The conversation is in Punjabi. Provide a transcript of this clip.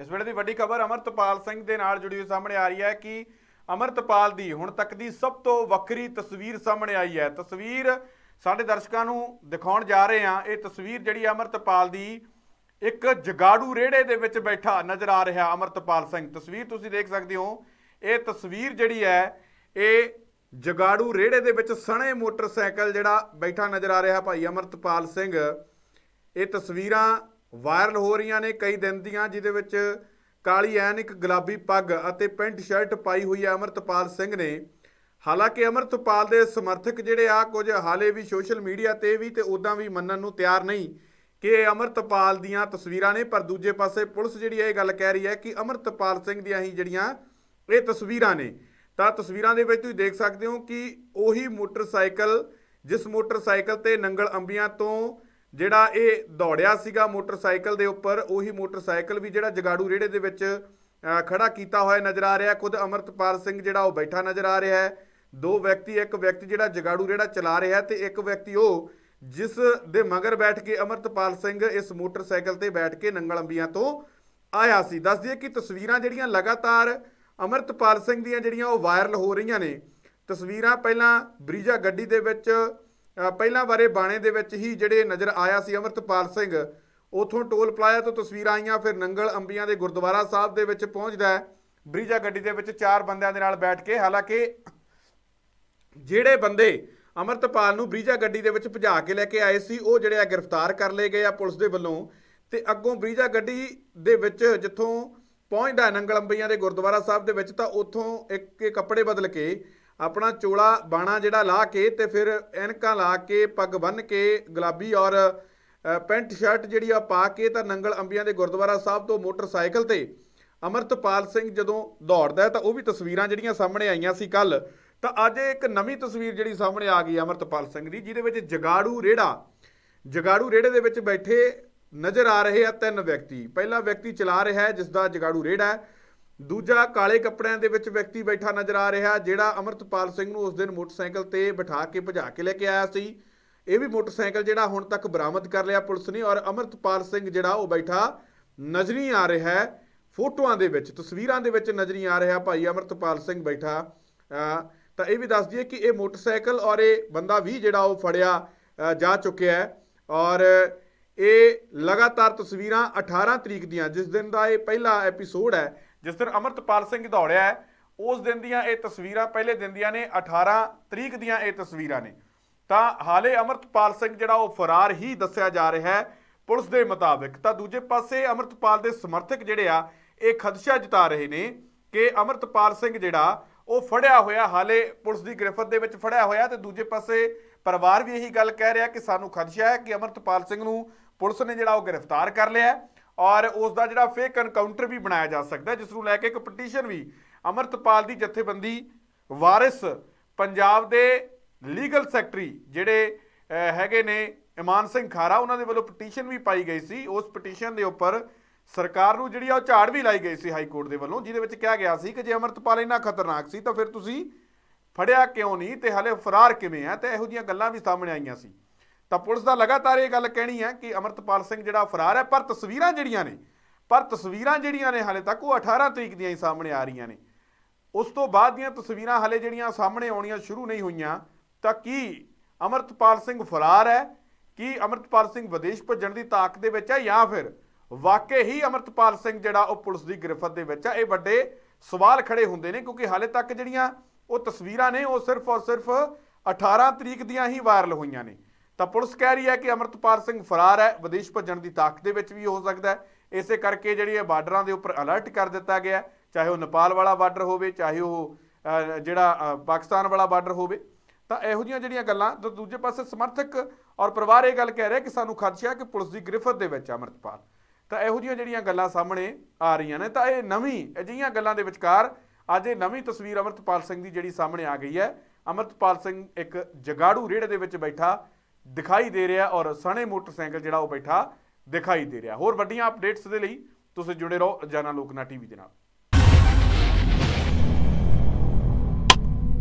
ਇਸ ਵੇਲੇ ਦੀ ਵੱਡੀ ਖਬਰ ਅਮਰਤਪਾਲ ਸਿੰਘ ਦੇ ਨਾਲ ਜੁੜੀ ਹੋਈ ਸਾਹਮਣੇ ਆ ਰਹੀ ਹੈ ਕਿ ਅਮਰਤਪਾਲ ਦੀ ਹੁਣ ਤੱਕ ਦੀ ਸਭ ਤੋਂ ਵੱਖਰੀ ਤਸਵੀਰ ਸਾਹਮਣੇ ਆਈ ਹੈ ਤਸਵੀਰ ਸਾਡੇ ਦਰਸ਼ਕਾਂ ਨੂੰ ਦਿਖਾਉਣ ਜਾ ਰਹੇ ਹਾਂ ਇਹ ਤਸਵੀਰ ਜਿਹੜੀ ਅਮਰਤਪਾਲ ਦੀ ਇੱਕ ਜਗਾੜੂ ਰੇੜੇ ਦੇ ਵਿੱਚ ਬੈਠਾ ਨਜ਼ਰ ਆ ਰਿਹਾ ਅਮਰਤਪਾਲ ਸਿੰਘ ਤਸਵੀਰ ਤੁਸੀਂ ਦੇਖ ਸਕਦੇ ਹੋ ਇਹ ਤਸਵੀਰ ਜਿਹੜੀ ਹੈ ਇਹ ਜਗਾੜੂ ਰੇੜੇ ਦੇ ਵਿੱਚ ਸਣੇ ਮੋਟਰਸਾਈਕਲ ਜਿਹੜਾ ਬੈਠਾ ਨਜ਼ਰ ਆ ਰਿਹਾ ਭਾਈ ਅਮਰਤਪਾਲ ਸਿੰਘ ਇਹ ਤਸਵੀਰਾਂ ਵਾਇਰਲ ਹੋ ਰਹੀਆਂ ਨੇ ਕਈ ਦਿਨ ਦੀਆਂ ਜਿਹਦੇ ਵਿੱਚ ਕਾਲੀ ਐਨ ਇੱਕ ਗੁਲਾਬੀ ਪੱਗ ਅਤੇ ਪੈਂਟ ਸ਼ਰਟ ਪਾਈ ਹੋਈ ਹੈ ਅਮਰਤਪਾਲ ਸਿੰਘ ਨੇ ਹਾਲਾਂਕਿ ਅਮਰਤਪਾਲ ਦੇ ਸਮਰਥਕ ਜਿਹੜੇ ਆ ਕੁਝ ਹਾਲੇ ਵੀ ਸੋਸ਼ਲ ਮੀਡੀਆ ਤੇ ਵੀ ਤੇ ਉਦਾਂ ਵੀ ਮੰਨਣ ਨੂੰ ਤਿਆਰ ਨਹੀਂ ਕਿ ਅਮਰਤਪਾਲ ਦੀਆਂ ਤਸਵੀਰਾਂ ਨੇ ਪਰ ਦੂਜੇ ਪਾਸੇ ਪੁਲਿਸ ਜਿਹੜੀ ਇਹ ਗੱਲ ਕਹਿ ਰਹੀ ਹੈ ਕਿ ਅਮਰਤਪਾਲ ਸਿੰਘ ਦੀਆਂ ਹੀ ਜਿਹੜੀਆਂ ਇਹ ਤਸਵੀਰਾਂ ਨੇ ਤਾਂ ਤਸਵੀਰਾਂ ਦੇ ਵਿੱਚ ਤੁਸੀਂ ਦੇਖ ਸਕਦੇ ਹੋ ਕਿ ਉਹੀ ਮੋਟਰਸਾਈਕਲ ਜਿਸ ਮੋਟਰਸਾਈਕਲ ਤੇ ਨੰਗਲ ਅੰਬੀਆਂ ਤੋਂ ਜਿਹੜਾ ਇਹ ਦੌੜਿਆ ਸੀਗਾ ਮੋਟਰਸਾਈਕਲ ਦੇ ਉੱਪਰ ਉਹੀ ਮੋਟਰਸਾਈਕਲ ਵੀ ਜਿਹੜਾ ਜਗਾੜੂ ਰੇੜੇ ਦੇ ਵਿੱਚ ਖੜਾ ਕੀਤਾ ਹੋਇਆ ਨਜ਼ਰ ਆ ਰਿਹਾ ਖੁਦ ਅਮਰਤਪਾਲ ਸਿੰਘ ਜਿਹੜਾ ਉਹ ਬੈਠਾ ਨਜ਼ਰ ਆ ਰਿਹਾ ਹੈ ਦੋ ਵਿਅਕਤੀ ਇੱਕ ਵਿਅਕਤੀ ਜਿਹੜਾ ਜਗਾੜੂ ਰੇੜਾ ਚਲਾ ਰਿਹਾ ਤੇ ਇੱਕ ਵਿਅਕਤੀ ਉਹ ਜਿਸ ਦੇ ਮਗਰ ਬੈਠ ਕੇ ਅਮਰਤਪਾਲ ਸਿੰਘ ਇਸ ਮੋਟਰਸਾਈਕਲ ਤੇ ਬੈਠ ਕੇ ਨੰਗਲੰਬੀਆਂ ਤੋਂ ਆਇਆ ਸੀ ਦੱਸ ਦਈਏ ਕਿ ਤਸਵੀਰਾਂ ਜਿਹੜੀਆਂ ਲਗਾਤਾਰ ਅਮਰਤਪਾਲ ਸਿੰਘ ਦੀਆਂ ਜਿਹੜੀਆਂ ਉਹ ਵਾਇਰਲ ਹੋ ਰਹੀਆਂ ਨੇ ਤਸਵੀਰਾਂ ਪਹਿਲਾਂ ਬਰੀਜਾ ਗੱਡੀ ਦੇ ਵਿੱਚ ਪਹਿਲਾਂ ਬਾਰੇ ਬਾਣੇ ਦੇ ਵਿੱਚ ਹੀ ਜਿਹੜੇ ਨਜ਼ਰ ਆਇਆ ਸੀ ਅਮਰਤਪਾਲ ਸਿੰਘ ਉਥੋਂ ਟੋਲ ਪਲਾਇਆ ਤੋਂ ਤਸਵੀਰਾਂ ਆਈਆਂ ਫਿਰ ਨੰਗਲ ਅੰਬੀਆਂ ਦੇ ਗੁਰਦੁਆਰਾ ਸਾਹਿਬ ਦੇ ਵਿੱਚ ਪਹੁੰਚਦਾ ਬ੍ਰਿਜਾ ਗੱਡੀ ਦੇ ਵਿੱਚ ਚਾਰ ਬੰਦਿਆਂ ਦੇ ਨਾਲ ਬੈਠ ਕੇ ਹਾਲਾਂਕਿ ਜਿਹੜੇ ਬੰਦੇ ਅਮਰਤਪਾਲ ਨੂੰ ਬ੍ਰਿਜਾ ਗੱਡੀ ਦੇ ਵਿੱਚ ਭਜਾ ਕੇ ਲੈ ਕੇ ਆਏ ਸੀ ਉਹ ਜਿਹੜੇ ਆ ਗ੍ਰਿਫਤਾਰ ਕਰ ਲਏ ਗਏ ਆ ਪੁਲਿਸ ਦੇ ਵੱਲੋਂ ਤੇ ਅੱਗੋਂ ਬ੍ਰਿਜਾ ਗੱਡੀ ਦੇ ਵਿੱਚ ਜਿੱਥੋਂ ਪਹੁੰਚਦਾ ਨੰਗਲ ਅੰਬੀਆਂ ਦੇ ਗੁਰਦੁਆਰਾ ਸਾਹਿਬ ਦੇ ਵਿੱਚ ਤਾਂ ਉਥੋਂ ਇੱਕ ਕੱਪੜੇ ਬਦਲ ਕੇ ਆਪਣਾ ਚੋਲਾ ਬਾਣਾ ਜਿਹੜਾ ਲਾ ਕੇ ਤੇ ਫਿਰ ਐਨਕਾਂ ਲਾ ਕੇ ਪੱਗ ਬੰਨ ਕੇ ਗੁਲਾਬੀ ਔਰ ਪੈਂਟ ਸ਼ਰਟ ਜਿਹੜੀ ਆ ਪਾ ਕੇ ਤਾਂ ਨੰਗਲ ਅੰਬੀਆਂ ਦੇ ਗੁਰਦੁਆਰਾ ਸਾਹਿਬ ਤੋਂ ਮੋਟਰਸਾਈਕਲ ਤੇ ਅਮਰਤਪਾਲ ਸਿੰਘ ਜਦੋਂ ਦੌੜਦਾ ਤਾਂ ਉਹ ਵੀ ਤਸਵੀਰਾਂ ਜਿਹੜੀਆਂ ਸਾਹਮਣੇ ਆਈਆਂ ਸੀ ਕੱਲ ਤਾਂ ਅੱਜ ਇੱਕ ਨਵੀਂ ਤਸਵੀਰ ਜਿਹੜੀ ਸਾਹਮਣੇ ਆ ਗਈ ਅਮਰਤਪਾਲ ਸਿੰਘ ਦੀ ਜਿਹਦੇ ਵਿੱਚ ਜਗਾੜੂ ਰੇੜਾ ਜਗਾੜੂ ਰੇੜੇ ਦੇ ਵਿੱਚ ਬੈਠੇ ਨਜ਼ਰ ਆ ਰਹੇ ਆ ਤਿੰਨ ਵਿਅਕਤੀ ਪਹਿਲਾ ਵਿਅਕਤੀ ਚਲਾ ਰਿਹਾ ਹੈ ਜਿਸ ਦਾ ਜਗਾੜੂ ਰੇੜਾ ਹੈ ਦੂਜਾ ਕਾਲੇ ਕੱਪੜਿਆਂ ਦੇ ਵਿੱਚ ਵਿਅਕਤੀ ਬੈਠਾ ਨਜ਼ਰ ਆ ਰਿਹਾ ਜਿਹੜਾ ਅਮਰਤਪਾਲ ਸਿੰਘ ਨੂੰ ਉਸ ਦਿਨ ਮੋਟਰਸਾਈਕਲ ਤੇ ਬਿਠਾ ਕੇ ਭਜਾ ਕੇ ਲੈ ਕੇ ਆਇਆ ਸੀ ਇਹ ਵੀ ਮੋਟਰਸਾਈਕਲ ਜਿਹੜਾ ਹੁਣ ਤੱਕ ਬਰਾਮਦ ਕਰ ਲਿਆ ਪੁਲਿਸ ਨੇ ਔਰ ਅਮਰਤਪਾਲ ਸਿੰਘ ਜਿਹੜਾ ਉਹ ਬੈਠਾ ਨਜ਼ਰੀ ਆ ਰਿਹਾ ਹੈ ਫੋਟੋਆਂ ਦੇ ਵਿੱਚ ਤਸਵੀਰਾਂ ਦੇ ਵਿੱਚ ਨਜ਼ਰੀ ਆ ਰਿਹਾ ਭਾਈ ਅਮਰਤਪਾਲ ਸਿੰਘ ਬੈਠਾ ਤਾਂ ਇਹ ਵੀ ਦੱਸ ਦਈਏ ਕਿ ਇਹ ਮੋਟਰਸਾਈਕਲ ਔਰ ਇਹ ਬੰਦਾ ਵੀ ਜਿਹੜਾ ਉਹ ਫੜਿਆ ਜਾ ਚੁੱਕਿਆ ਹੈ ਔਰ ਇਹ ਲਗਾਤਾਰ ਤਸਵੀਰਾਂ 18 ਤਰੀਕ ਦੀਆਂ ਜਿਸ ਦਿਨ ਦਾ ਇਹ ਪਹਿਲਾ ਐਪੀਸੋਡ ਹੈ ਜਿਸ ਦਿਨ ਅਮਰਤਪਾਲ ਸਿੰਘ ਦੌੜਿਆ ਹੈ ਉਸ ਦਿਨ ਦੀਆਂ ਇਹ ਤਸਵੀਰਾਂ ਪਹਿਲੇ ਦਿਨ ਦੀਆਂ ਨੇ 18 ਤਰੀਕ ਦੀਆਂ ਇਹ ਤਸਵੀਰਾਂ ਨੇ ਤਾਂ ਹਾਲੇ ਅਮਰਤਪਾਲ ਸਿੰਘ ਜਿਹੜਾ ਉਹ ਫਰਾਰ ਹੀ ਦੱਸਿਆ ਜਾ ਰਿਹਾ ਹੈ ਪੁਲਿਸ ਦੇ ਮੁਤਾਬਕ ਤਾਂ ਦੂਜੇ ਪਾਸੇ ਅਮਰਤਪਾਲ ਦੇ ਸਮਰਥਕ ਜਿਹੜੇ ਆ ਇਹ ਖਦਸ਼ਾ ਜਤਾ ਰਹੇ ਨੇ ਕਿ ਅਮਰਤਪਾਲ ਸਿੰਘ ਜਿਹੜਾ ਉਹ ਫੜਿਆ ਹੋਇਆ ਹਾਲੇ ਪੁਲਿਸ ਦੀ ਗ੍ਰਿਫਤ ਦੇ ਵਿੱਚ ਫੜਿਆ ਹੋਇਆ ਤੇ ਦੂਜੇ ਪਾਸੇ ਪਰਿਵਾਰ ਵੀ ਇਹੀ ਗੱਲ ਕਹਿ ਰਿਹਾ ਕਿ ਸਾਨੂੰ ਖਦਸ਼ਾ ਹੈ ਕਿ ਅਮਰਤਪਾਲ ਸਿੰਘ ਨੂੰ ਪੁਲਿਸ ਨੇ ਜਿਹੜਾ ਉਹ ਗ੍ਰਿਫਤਾਰ ਕਰ ਲਿਆ ਔਰ ਉਸ ਦਾ ਜਿਹੜਾ ਫੇਕ ਐਨਕਾਊਂਟਰ ਵੀ ਬਣਾਇਆ ਜਾ ਸਕਦਾ ਜਿਸ ਨੂੰ ਲੈ ਕੇ ਇੱਕ ਪਟੀਸ਼ਨ ਵੀ ਅਮਰਤਪਾਲ ਦੀ ਜਥੇਬੰਦੀ ਵਾਰਿਸ ਪੰਜਾਬ ਦੇ ਲੀਗਲ ਸੈਕਟਰੀ ਜਿਹੜੇ ਹੈਗੇ ਨੇ ਇਮਾਨ ਸਿੰਘ ਖਾਰਾ ਉਹਨਾਂ ਦੇ ਵੱਲੋਂ ਪਟੀਸ਼ਨ ਵੀ ਪਾਈ ਗਈ ਸੀ ਉਸ ਪਟੀਸ਼ਨ ਦੇ ਉੱਪਰ ਸਰਕਾਰ ਨੂੰ ਜਿਹੜੀ ਆ ਉਹ ਝਾੜ ਵੀ ਲਾਈ ਗਈ ਸੀ ਹਾਈ ਕੋਰਟ ਦੇ ਵੱਲੋਂ ਜਿਹਦੇ ਵਿੱਚ ਕਿਹਾ ਗਿਆ ਸੀ ਕਿ ਜੇ ਅਮਰਤਪਾਲ ਇੰਨਾ ਖਤਰਨਾਕ ਸੀ ਤਾਂ ਫਿਰ ਤੁਸੀਂ ਫੜਿਆ ਕਿਉਂ ਨਹੀਂ ਤੇ ਹਲੇ ਫਰਾਰ ਕਿਵੇਂ ਆ ਤੇ ਇਹੋ ਜੀਆਂ ਗੱਲਾਂ ਵੀ ਸਾਹਮਣੇ ਆਈਆਂ ਸੀ ਤਾਂ ਪੁਲਿਸ ਦਾ ਲਗਾਤਾਰ ਇਹ ਗੱਲ ਕਹਿਣੀ ਹੈ ਕਿ ਅਮਰਤਪਾਲ ਸਿੰਘ ਜਿਹੜਾ ਫਰਾਰ ਹੈ ਪਰ ਤਸਵੀਰਾਂ ਜਿਹੜੀਆਂ ਨੇ ਪਰ ਤਸਵੀਰਾਂ ਜਿਹੜੀਆਂ ਨੇ ਹਾਲੇ ਤੱਕ ਉਹ 18 ਤਰੀਕ ਦੀਆਂ ਹੀ ਸਾਹਮਣੇ ਆ ਰਹੀਆਂ ਨੇ ਉਸ ਤੋਂ ਬਾਅਦ ਦੀਆਂ ਤਸਵੀਰਾਂ ਹਾਲੇ ਜਿਹੜੀਆਂ ਸਾਹਮਣੇ ਆਉਣੀਆਂ ਸ਼ੁਰੂ ਨਹੀਂ ਹੋਈਆਂ ਤਾਂ ਕੀ ਅਮਰਤਪਾਲ ਸਿੰਘ ਫਰਾਰ ਹੈ ਕੀ ਅਮਰਤਪਾਲ ਸਿੰਘ ਵਿਦੇਸ਼ ਭੱਜਣ ਦੀ ਤਾਕ ਦੇ ਵਿੱਚ ਹੈ ਜਾਂ ਫਿਰ ਵਾਕਈ ਹੀ ਅਮਰਤਪਾਲ ਸਿੰਘ ਜਿਹੜਾ ਉਹ ਪੁਲਿਸ ਦੀ ਗ੍ਰਿਫਤ ਦੇ ਵਿੱਚ ਹੈ ਇਹ ਵੱਡੇ ਸਵਾਲ ਖੜੇ ਹੁੰਦੇ ਨੇ ਕਿਉਂਕਿ ਹਾਲੇ ਤੱਕ ਜਿਹੜੀਆਂ ਉਹ ਤਸਵੀਰਾਂ ਨੇ ਉਹ ਸਿਰਫ ਔਰ ਸਿਰਫ 18 ਤਰੀਕ ਦੀਆਂ ਹੀ ਵਾਇਰਲ ਹੋਈਆਂ ਨੇ ਤਾਂ ਪੁਲਿਸ ਕਹਿ ਰਹੀ ਹੈ ਕਿ ਅਮਰਤਪਾਲ ਸਿੰਘ ਫਰਾਰ ਹੈ ਵਿਦੇਸ਼ ਭੱਜਣ ਦੀ ਤਾਕਤ ਦੇ ਵਿੱਚ ਵੀ ਹੋ ਸਕਦਾ ਹੈ ਇਸੇ ਕਰਕੇ ਜਿਹੜੀ ਇਹ ਬਾਰਡਰਾਂ ਦੇ ਉੱਪਰ ਅਲਰਟ ਕਰ ਦਿੱਤਾ ਗਿਆ ਚਾਹੇ ਉਹ ਨੇਪਾਲ ਵਾਲਾ ਬਾਰਡਰ ਹੋਵੇ ਚਾਹੇ ਉਹ ਜਿਹੜਾ ਪਾਕਿਸਤਾਨ ਵਾਲਾ ਬਾਰਡਰ ਹੋਵੇ ਤਾਂ ਇਹੋ ਜੀਆਂ ਜਿਹੜੀਆਂ ਗੱਲਾਂ ਤੇ ਦੂਜੇ ਪਾਸੇ ਸਮਰਥਕ ਔਰ ਪਰਿਵਾਰ ਇਹ ਗੱਲ ਕਹਿ ਰਿਹਾ ਕਿ ਸਾਨੂੰ ਖਦਸ਼ਾ ਕਿ ਪੁਲਿਸ ਦੀ ਗ੍ਰਿਫਤ ਦੇ ਵਿੱਚ ਅਮਰਤਪਾਲ ਤਾਂ ਇਹੋ ਜੀਆਂ ਜਿਹੜੀਆਂ ਗੱਲਾਂ ਸਾਹਮਣੇ ਆ ਰਹੀਆਂ ਨੇ ਤਾਂ ਇਹ ਨਵੀਂ ਅਜਿਹੀਆਂ ਗੱਲਾਂ ਦੇ ਵਿਚਕਾਰ ਅੱਜ ਇਹ ਨਵੀਂ ਤਸਵੀਰ ਅਮਰਤਪਾਲ ਸਿੰਘ ਦੀ ਜਿਹੜੀ ਸਾਹਮਣੇ ਆ ਗਈ ਹੈ ਅਮਰਤਪਾਲ ਸਿੰਘ ਇੱਕ ਜਗਾੜੂ ਰੇੜੇ ਦੇ ਵਿੱਚ ਬੈਠਾ ਦਿਖਾਈ ਦੇ ਰਿਹਾ ਔਰ ਸਣੇ ਮੋਟਰਸਾਈਕਲ ਜਿਹੜਾ ਉਹ ਬੈਠਾ ਦਿਖਾਈ ਦੇ ਰਿਹਾ ਹੋਰ ਵੱਡੀਆਂ ਅਪਡੇਟਸ ਦੇ ਲਈ ਤੁਸੀਂ ਜੁੜੇ ਰਹੋ ਜਾਨਾ ਲੋਕਨਾ ਟੀਵੀ ਦੇ ਨਾਲ